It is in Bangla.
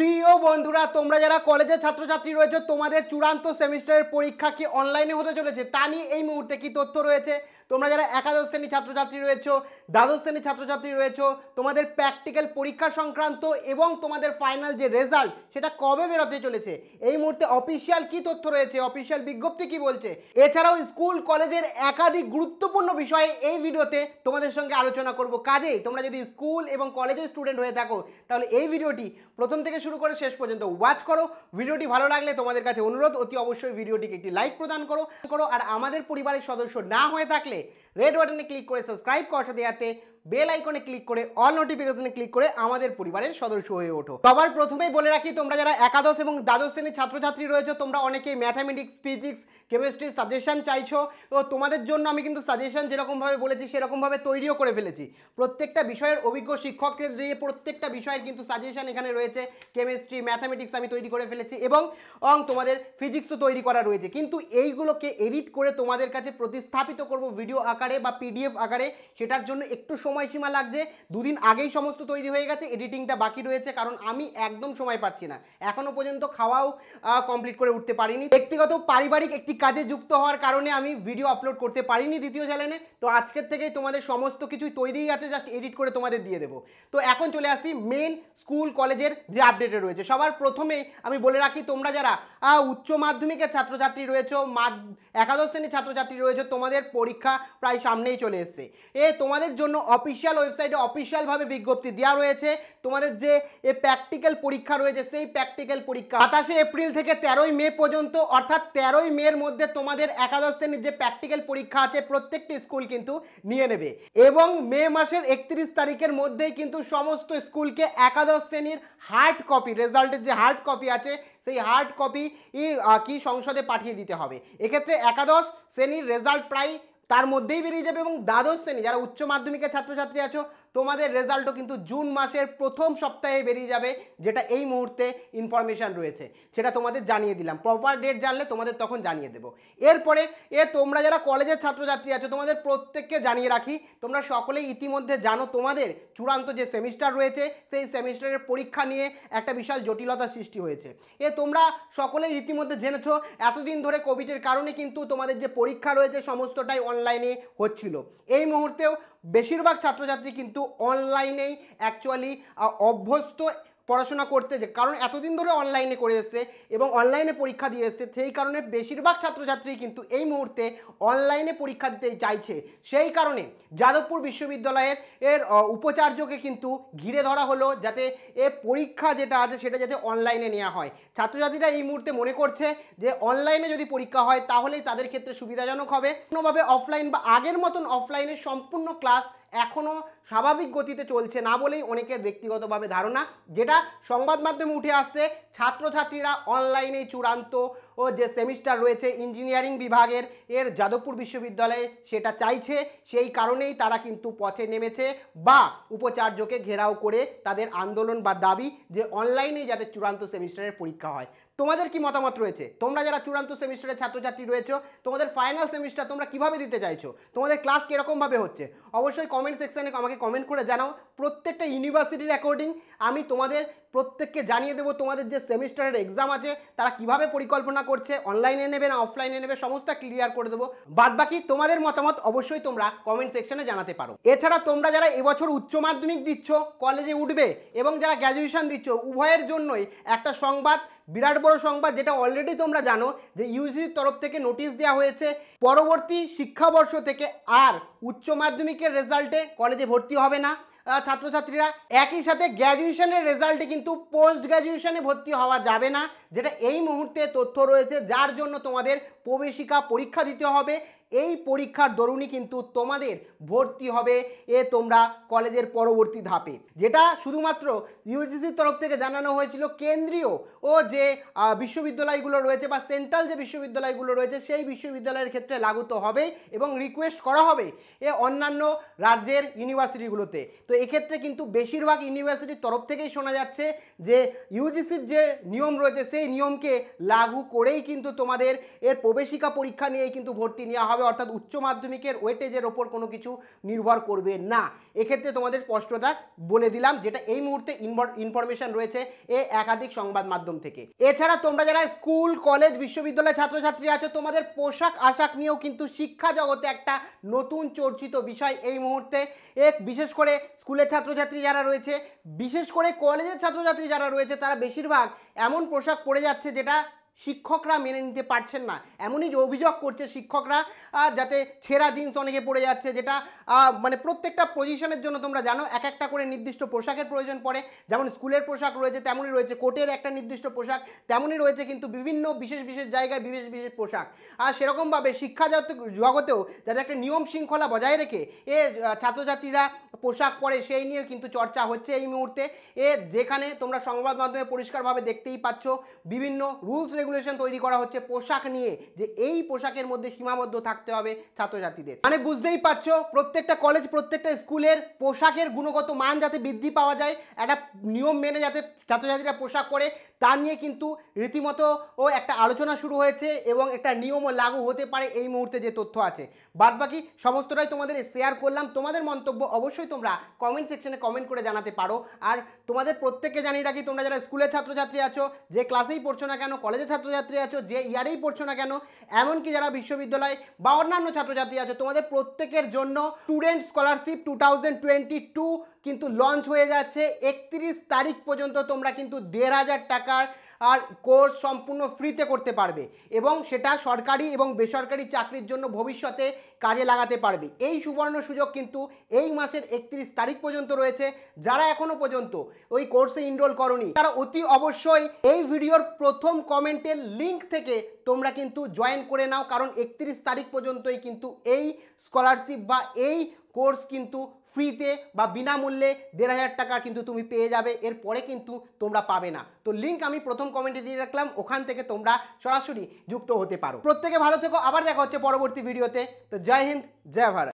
প্রিয় বন্ধুরা তোমরা যারা কলেজের ছাত্রছাত্রী রয়েছে তোমাদের চূড়ান্ত সেমিস্টারের পরীক্ষা কি অনলাইনে হতে চলেছে তা নিয়ে এই মুহূর্তে কি তথ্য রয়েছে তোমরা যারা একাদশ শ্রেণী ছাত্রছাত্রী রয়েছো দ্বাদশ শ্রেণী ছাত্রছাত্রী রয়েছো তোমাদের প্র্যাকটিক্যাল পরীক্ষা সংক্রান্ত এবং তোমাদের ফাইনাল যে রেজাল্ট সেটা কবে বেরোতে চলেছে এই মুহূর্তে অফিসিয়াল কি তথ্য রয়েছে অফিসিয়াল বিজ্ঞপ্তি কি বলছে এছাড়াও স্কুল কলেজের একাধিক গুরুত্বপূর্ণ বিষয়ে এই ভিডিওতে তোমাদের সঙ্গে আলোচনা করব কাজেই তোমরা যদি স্কুল এবং কলেজের স্টুডেন্ট হয়ে থাকো তাহলে এই ভিডিওটি প্রথম থেকে শুরু করে শেষ পর্যন্ত ওয়াচ করো ভিডিওটি ভালো লাগলে তোমাদের কাছে অনুরোধ অতি অবশ্যই ভিডিওটিকে একটি লাইক প্রদান করো করো আর আমাদের পরিবারের সদস্য না হয়ে থাকলে রেড বাটনে ক্লিক করে সাবস্ক্রাইব করার সাথে সাথে বেল আইকনে ক্লিক করে অল নোটিফিকেশনে ক্লিক করে আমাদের পরিবারের সদস্য হয়ে ওঠো সবার প্রথমেই বলে রাখি তোমরা যারা একাদশ এবং দ্বাদশ শ্রেণীর ছাত্রছাত্রী রয়েছে তোমরা অনেকেই ম্যাথামেটিক্স ফিজিক্স কেমিস্ট্রির সাজেশন চাইছো তো তোমাদের জন্য আমি কিন্তু সাজেশন যেরকমভাবে বলেছি সেরকমভাবে তৈরিও করে ফেলেছি প্রত্যেকটা বিষয়ের অভিজ্ঞ শিক্ষকদের দিয়ে প্রত্যেকটা বিষয়ের কিন্তু সাজেশন এখানে রয়েছে কেমিস্ট্রি ম্যাথামেটিক্স আমি তৈরি করে ফেলেছি এবং অং তোমাদের ফিজিক্সও তৈরি করা রয়েছে কিন্তু এইগুলোকে এডিট করে তোমাদের কাছে প্রতিস্থাপিত করব ভিডিও আকারে বা পিডিএফ আকারে সেটার জন্য একটু সময়সীমা লাগছে দুদিন আগেই সমস্ত তৈরি হয়ে গেছে এডিটিংটা বাকি রয়েছে কারণ আমি একদম সময় পাচ্ছি না এখনও পর্যন্ত খাওয়াও কমপ্লিট করে উঠতে পারিনি ব্যক্তিগত পারিবারিক একটি কাজে যুক্ত হওয়ার কারণে আমি ভিডিও আপলোড করতে পারিনি দ্বিতীয় চ্যানেলে তো আজকের থেকে তোমাদের সমস্ত কিছুই তৈরিই আছে জাস্ট এডিট করে তোমাদের দিয়ে দেবো তো এখন চলে আসি মেন স্কুল কলেজের যে আপডেটে রয়েছে সবার প্রথমে আমি বলে রাখি তোমরা যারা উচ্চ মাধ্যমিকের ছাত্রছাত্রী রয়েছে একাদশ শ্রেণীর ছাত্রছাত্রী রয়েছে তোমাদের পরীক্ষা প্রায় সামনেই চলে এসছে এ তোমাদের জন্য অফিসিয়াল ওয়েবসাইটে অফিসিয়ালভাবে বিজ্ঞপ্তি দেওয়া রয়েছে তোমাদের যে এ প্র্যাকটিক্যাল পরীক্ষা রয়েছে সেই প্র্যাকটিক্যাল পরীক্ষা সাতাশে এপ্রিল থেকে তেরোই মে পর্যন্ত অর্থাৎ তেরোই মের মধ্যে তোমাদের একাদশ শ্রেণীর যে প্র্যাকটিক্যাল পরীক্ষা আছে প্রত্যেকটি স্কুল কিন্তু নিয়ে নেবে এবং মে মাসের একত্রিশ তারিখের মধ্যেই কিন্তু সমস্ত স্কুলকে একাদশ শ্রেণীর হার্ড কপি রেজাল্টের যে হার্ড কপি আছে সেই হার্ড কপি কি সংসদে পাঠিয়ে দিতে হবে এক্ষেত্রে একাদশ শ্রেণীর রেজাল্ট প্রায় তার মধ্যেই বেরিয়ে যাবে এবং দ্বাদশ শ্রেণী যারা উচ্চ মাধ্যমিকের ছাত্রছাত্রী আছো তোমাদের রেজাল্টও কিন্তু জুন মাসের প্রথম সপ্তাহে বেরিয়ে যাবে যেটা এই মুহূর্তে ইনফরমেশান রয়েছে সেটা তোমাদের জানিয়ে দিলাম প্রপার ডেট জানলে তোমাদের তখন জানিয়ে দেবো এরপরে এ তোমরা যারা কলেজের ছাত্রছাত্রী আছো তোমাদের প্রত্যেককে জানিয়ে রাখি তোমরা সকলেই ইতিমধ্যে জানো তোমাদের চূড়ান্ত যে সেমিস্টার রয়েছে সেই সেমিস্টারের পরীক্ষা নিয়ে একটা বিশাল জটিলতা সৃষ্টি হয়েছে এ তোমরা সকলেই ইতিমধ্যে জেনেছো এতদিন ধরে কোভিডের কারণে কিন্তু তোমাদের যে পরীক্ষা রয়েছে সমস্তটাই অনলাইনে হচ্ছিল এই মুহূর্তেও বেশিরভাগ ছাত্রছাত্রী কিন্তু অনলাইনেই অ্যাকচুয়ালি অভ্যস্ত পড়াশোনা করতে যে কারণ এতদিন ধরে অনলাইনে করে এসছে এবং অনলাইনে পরীক্ষা দিয়ে এসছে সেই কারণে বেশিরভাগ ছাত্রছাত্রী কিন্তু এই মুহূর্তে অনলাইনে পরীক্ষা দিতে চাইছে সেই কারণে যাদবপুর বিশ্ববিদ্যালয়ের এর উপাচার্যকে কিন্তু ঘিরে ধরা হলো যাতে এ পরীক্ষা যেটা আছে সেটা যাতে অনলাইনে নেওয়া হয় ছাত্রছাত্রীরা এই মুহূর্তে মনে করছে যে অনলাইনে যদি পরীক্ষা হয় তাহলেই তাদের ক্ষেত্রে সুবিধাজনক হবে কোনোভাবে অফলাইন বা আগের মতন অফলাইনে সম্পূর্ণ ক্লাস এখনও স্বাভাবিক গতিতে চলছে না বলেই অনেকের ব্যক্তিগতভাবে ধারণা যেটা সংবাদ মাধ্যমে উঠে আসছে ছাত্রছাত্রীরা অনলাইনে চূড়ান্ত ও যে সেমিস্টার রয়েছে ইঞ্জিনিয়ারিং বিভাগের এর যাদবপুর বিশ্ববিদ্যালয়ে সেটা চাইছে সেই কারণেই তারা কিন্তু পথে নেমেছে বা উপাচার্যকে ঘেরাও করে তাদের আন্দোলন বা দাবি যে অনলাইনে যাতে চূড়ান্ত সেমিস্টারের পরীক্ষা হয় তোমাদের কি মতামত রয়েছে তোমরা যারা চূড়ান্ত সেমিস্টারের ছাত্রছাত্রী রয়েছে তোমাদের ফাইনাল সেমিস্টার তোমরা কিভাবে দিতে চাইছো তোমাদের ক্লাস কীরকমভাবে হচ্ছে অবশ্যই কমেন্ট সেকশানে আমাকে কমেন্ট করে জানাও প্রত্যেকটা ইউনিভার্সিটির অ্যাকর্ডিং আমি তোমাদের প্রত্যেককে জানিয়ে দেবো তোমাদের যে সেমিস্টারের এক্সাম আছে তারা কিভাবে পরিকল্পনা করছে অনলাইনে নেবে না অফলাইনে নেবে সমস্ত ক্লিয়ার করে দেবো বাদ বাকি তোমাদের মতামত অবশ্যই তোমরা কমেন্ট সেকশনে জানাতে পারো এছাড়া তোমরা যারা এবছর উচ্চ মাধ্যমিক দিচ্ছ কলেজে উঠবে এবং যারা গ্র্যাজুয়েশন দিচ্ছ উভয়ের জন্যই একটা সংবাদ বিরাট বড় সংবাদ যেটা অলরেডি তোমরা জানো যে ইউজির তরফ থেকে নোটিশ দেওয়া হয়েছে পরবর্তী শিক্ষাবর্ষ থেকে আর উচ্চ মাধ্যমিকের রেজাল্টে কলেজে ভর্তি হবে না ছাত্রছাত্রীরা একই সাথে গ্র্যাজুয়েশনের রেজাল্টে কিন্তু পোস্ট গ্র্যাজুয়েশনে ভর্তি হওয়া যাবে না যেটা এই মুহূর্তে তথ্য রয়েছে যার জন্য তোমাদের প্রবেশিকা পরীক্ষা দিতে হবে এই পরীক্ষার দরুনই কিন্তু তোমাদের ভর্তি হবে এ তোমরা কলেজের পরবর্তী ধাপে যেটা শুধুমাত্র ইউজিসির তরফ থেকে জানানো হয়েছিল কেন্দ্রীয় ও যে বিশ্ববিদ্যালয়গুলো রয়েছে বা সেন্ট্রাল যে বিশ্ববিদ্যালয়গুলো রয়েছে সেই বিশ্ববিদ্যালয়ের ক্ষেত্রে লাগুত তো হবে এবং রিকোয়েস্ট করা হবে এ অন্যান্য রাজ্যের ইউনিভার্সিটিগুলোতে তো এক্ষেত্রে কিন্তু বেশিরভাগ ইউনিভার্সিটির তরফ থেকেই শোনা যাচ্ছে যে ইউজিসির যে নিয়ম রয়েছে সেই নিয়মকে লাগু করেই কিন্তু তোমাদের এর প্রবেশিকা পরীক্ষা নিয়েই কিন্তু ভর্তি নেওয়া হবে হবে অর্থাৎ উচ্চ মাধ্যমিকের ওয়েটেজের ওপর কোনো কিছু নির্ভর করবে না এক্ষেত্রে তোমাদের স্পষ্টতা বলে দিলাম যেটা এই মুহূর্তে ইনফরমেশন রয়েছে এ একাধিক সংবাদ মাধ্যম থেকে এছাড়া তোমরা যারা স্কুল কলেজ বিশ্ববিদ্যালয়ের ছাত্রছাত্রী আছো তোমাদের পোশাক আশাক নিয়েও কিন্তু শিক্ষা জগতে একটা নতুন চর্চিত বিষয় এই মুহূর্তে এক বিশেষ করে স্কুলের ছাত্রছাত্রী যারা রয়েছে বিশেষ করে কলেজের ছাত্রছাত্রী যারা রয়েছে তারা বেশিরভাগ এমন পোশাক পরে যাচ্ছে যেটা শিক্ষকরা মেনে নিতে পারছেন না এমনই যে অভিযোগ করছে শিক্ষকরা যাতে ছেঁড়া জিন্স অনেকে পড়ে যাচ্ছে যেটা মানে প্রত্যেকটা পজিশনের জন্য তোমরা জানো এক একটা করে নির্দিষ্ট পোশাকের প্রয়োজন পড়ে যেমন স্কুলের পোশাক রয়েছে তেমনই রয়েছে কোটের একটা নির্দিষ্ট পোশাক তেমনই রয়েছে কিন্তু বিভিন্ন বিশেষ বিশেষ জায়গায় বিশেষ বিশেষ পোশাক আর সেরকমভাবে শিক্ষা জগতেও যাতে একটা নিয়ম শৃঙ্খলা বজায় রেখে এ ছাত্রছাত্রীরা পোশাক পরে সেই নিয়ে কিন্তু চর্চা হচ্ছে এই মুহূর্তে এ যেখানে তোমরা সংবাদ মাধ্যমে পরিষ্কারভাবে দেখতেই পাচ্ছ বিভিন্ন রুলস রেগুলেশন তৈরি করা হচ্ছে পোশাক নিয়ে যে এই পোশাকের মধ্যে সীমাবদ্ধ থাকতে হবে ছাত্রছাত্রীদের মানে বুঝতেই পারছো প্রত্যেকটা কলেজ প্রত্যেকটা স্কুলের পোশাকের গুণগত মান যাতে বৃদ্ধি পাওয়া যায় একটা নিয়ম মেনে যাতে ছাত্রছাত্রীরা পোশাক পরে তা নিয়ে কিন্তু রীতিমতো ও একটা আলোচনা শুরু হয়েছে এবং একটা নিয়মও লাগু হতে পারে এই মুহূর্তে যে তথ্য আছে বাদ বাকি সমস্তটাই তোমাদের শেয়ার করলাম তোমাদের মন্তব্য অবশ্যই তোমরা কমেন্ট সেকশনে কমেন্ট করে জানাতে পারো আর তোমাদের প্রত্যেককে জানিয়ে রাখি তোমরা যারা স্কুলের ছাত্রছাত্রী আছো যে ক্লাসেই পড়ছো না কেন কলেজে ছাত্রছাত্রী আছো যে ইয়ারেই পড়ছো না কেন এমনকি যারা বিশ্ববিদ্যালয় বা অন্যান্য ছাত্রছাত্রী আছো তোমাদের প্রত্যেকের জন্য student scholarship two thousand twenty two কিন্তু লঞ্চ হয়ে যাচ্ছে একত্রিশ তারিখ পর্যন্ত তোমরা কিন্তু দেড় হাজার টাকার আর কোর্স সম্পূর্ণ ফ্রিতে করতে পারবে এবং সেটা সরকারি এবং বেসরকারি চাকরির জন্য ভবিষ্যতে কাজে লাগাতে পারবে এই সুবর্ণ সুযোগ কিন্তু এই মাসের একত্রিশ তারিখ পর্যন্ত রয়েছে যারা এখনও পর্যন্ত ওই কোর্সে ইনরোল করনি তারা অতি অবশ্যই এই ভিডিওর প্রথম কমেন্টের লিঙ্ক থেকে তোমরা কিন্তু জয়েন করে নাও কারণ একত্রিশ তারিখ পর্যন্তই কিন্তু এই স্কলারশিপ বা এই কোর্স কিন্তু ফ্রিতে বা বিনামূল্যে দেড় হাজার টাকা কিন্তু তুমি পেয়ে যাবে এরপরে কিন্তু তোমরা পাবে না তো লিঙ্ক আমি প্রথম কমেন্টে দিয়ে রাখলাম ওখান থেকে তোমরা সরাসরি যুক্ত হতে পারো প্রত্যেকে ভালো থেকো আবার দেখা হচ্ছে পরবর্তী ভিডিওতে তো জয় হিন্দ জয় ভারত